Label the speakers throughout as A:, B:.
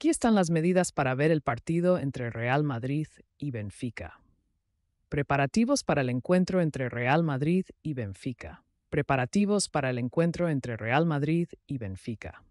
A: Aquí están las medidas para ver el partido entre Real Madrid y Benfica. Preparativos para el encuentro entre Real Madrid y Benfica. Preparativos para el encuentro entre Real Madrid y Benfica.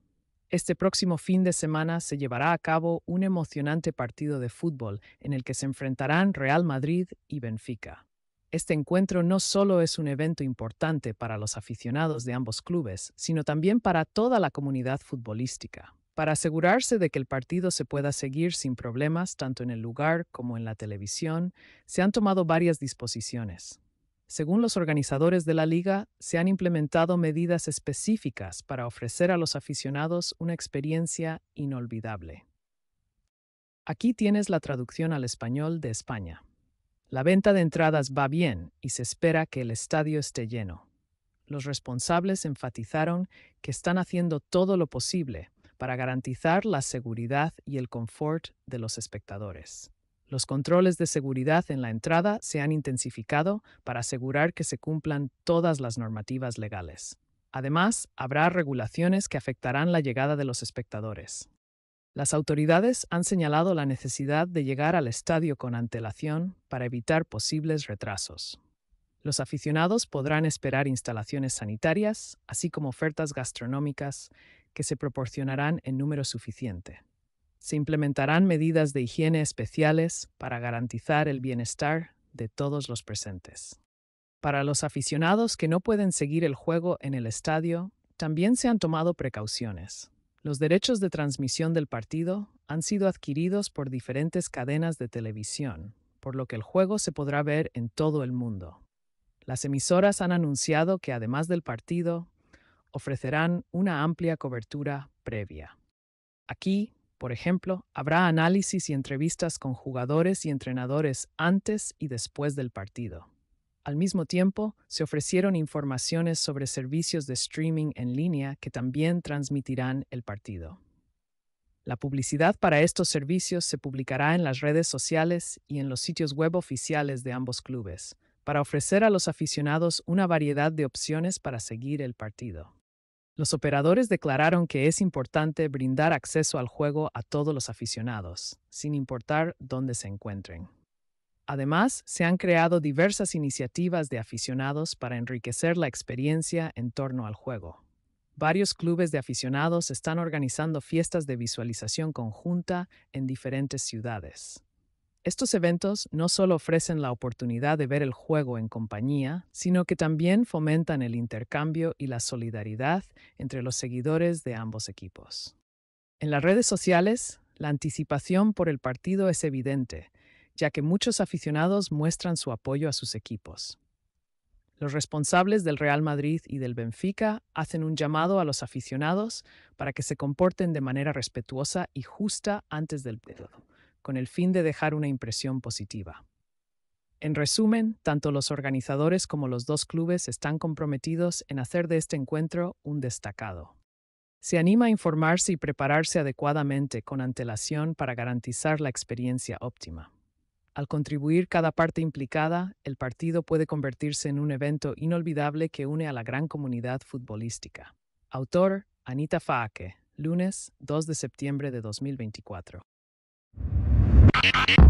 A: Este próximo fin de semana se llevará a cabo un emocionante partido de fútbol en el que se enfrentarán Real Madrid y Benfica. Este encuentro no solo es un evento importante para los aficionados de ambos clubes, sino también para toda la comunidad futbolística para asegurarse de que el partido se pueda seguir sin problemas tanto en el lugar como en la televisión, se han tomado varias disposiciones. Según los organizadores de la liga, se han implementado medidas específicas para ofrecer a los aficionados una experiencia inolvidable. Aquí tienes la traducción al español de España. La venta de entradas va bien y se espera que el estadio esté lleno. Los responsables enfatizaron que están haciendo todo lo posible para garantizar la seguridad y el confort de los espectadores. Los controles de seguridad en la entrada se han intensificado para asegurar que se cumplan todas las normativas legales. Además, habrá regulaciones que afectarán la llegada de los espectadores. Las autoridades han señalado la necesidad de llegar al estadio con antelación para evitar posibles retrasos. Los aficionados podrán esperar instalaciones sanitarias, así como ofertas gastronómicas que se proporcionarán en número suficiente. Se implementarán medidas de higiene especiales para garantizar el bienestar de todos los presentes. Para los aficionados que no pueden seguir el juego en el estadio, también se han tomado precauciones. Los derechos de transmisión del partido han sido adquiridos por diferentes cadenas de televisión, por lo que el juego se podrá ver en todo el mundo. Las emisoras han anunciado que además del partido, ofrecerán una amplia cobertura previa. Aquí, por ejemplo, habrá análisis y entrevistas con jugadores y entrenadores antes y después del partido. Al mismo tiempo, se ofrecieron informaciones sobre servicios de streaming en línea que también transmitirán el partido. La publicidad para estos servicios se publicará en las redes sociales y en los sitios web oficiales de ambos clubes, para ofrecer a los aficionados una variedad de opciones para seguir el partido. Los operadores declararon que es importante brindar acceso al juego a todos los aficionados, sin importar dónde se encuentren. Además, se han creado diversas iniciativas de aficionados para enriquecer la experiencia en torno al juego. Varios clubes de aficionados están organizando fiestas de visualización conjunta en diferentes ciudades. Estos eventos no solo ofrecen la oportunidad de ver el juego en compañía, sino que también fomentan el intercambio y la solidaridad entre los seguidores de ambos equipos. En las redes sociales, la anticipación por el partido es evidente, ya que muchos aficionados muestran su apoyo a sus equipos. Los responsables del Real Madrid y del Benfica hacen un llamado a los aficionados para que se comporten de manera respetuosa y justa antes del partido con el fin de dejar una impresión positiva. En resumen, tanto los organizadores como los dos clubes están comprometidos en hacer de este encuentro un destacado. Se anima a informarse y prepararse adecuadamente con antelación para garantizar la experiencia óptima. Al contribuir cada parte implicada, el partido puede convertirse en un evento inolvidable que une a la gran comunidad futbolística. Autor, Anita Faake, lunes 2 de septiembre de 2024. Yeah.